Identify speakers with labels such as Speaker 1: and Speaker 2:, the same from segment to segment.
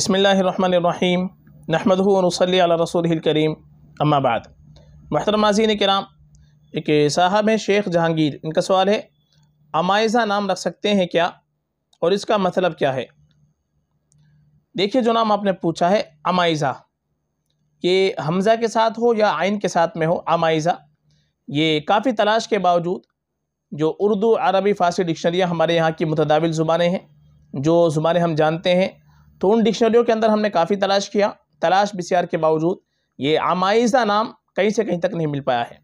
Speaker 1: बसमीम रसूल करीम अम्माबाद महतरम के कराम एक साहब हैं शेख जहांगीर इनका सवाल है अमायज़ा नाम रख सकते हैं क्या और इसका मतलब क्या है देखिए जो नाम आपने पूछा है अमायजा ये हमज़ा के साथ हो या आयन के साथ में हो अमायज़ा ये काफ़ी तलाश के बावजूद जो उर्दू अरबी फ़ारसी डिक्शनरियाँ हमारे यहाँ की मतदाविल ज़ुबानें हैं जो ज़ुबानें हम जानते हैं तो उन डिक्शनरियों के अंदर हमने काफ़ी तलाश किया तलाश बसीआर के बावजूद ये आमाइजा नाम कहीं से कहीं तक नहीं मिल पाया है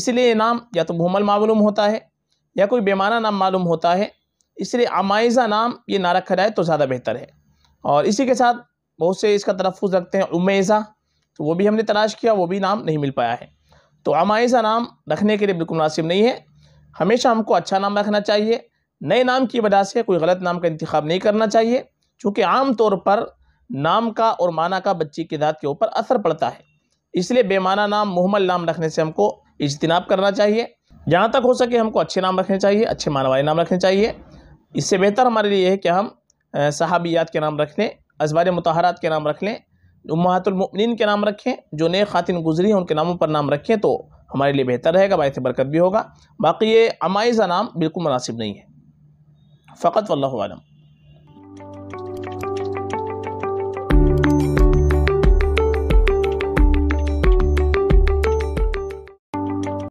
Speaker 1: इसलिए ये नाम या तो मुहमल मालूम होता है या कोई बेमाना नाम मालूम होता है इसलिए आमाइजा नाम ये ना रखा जाए तो ज़्यादा बेहतर है और इसी के साथ बहुत से इसका तलफ़ रखते हैं उमेज़ा तो वो भी हमने तलाश किया वो भी नाम नहीं मिल पाया है तो आमाइजा नाम रखने के लिए बिल्कुल मुनासिब नहीं है हमेशा हमको अच्छा नाम रखना चाहिए नए नाम की वजह से कोई गलत नाम का इंतखब नहीं करना चाहिए चूँकि आम तौर पर नाम का और माना का बच्ची की ज़ात के ऊपर असर पड़ता है इसलिए बेमाना नाम मुहमल नाम रखने से हमको इजतनाब करना चाहिए जहाँ तक हो सके हमको अच्छे नाम रखने चाहिए अच्छे मानवाई नाम रखने चाहिए इससे बेहतर हमारे लिए है कि हम सहाबियात के नाम रख लें अजबार मतहारात के नाम रख लें उमहातुलमिन के नाम रखें जो नए खातिन गुजरी हैं उनके नामों पर नाम रखें तो हमारे लिए बेहतर रहेगा बायस बरकत भी होगा बाकी ये अमाइज़ा नाम बिल्कुल मुनासिब नहीं है फ़कत वल्लम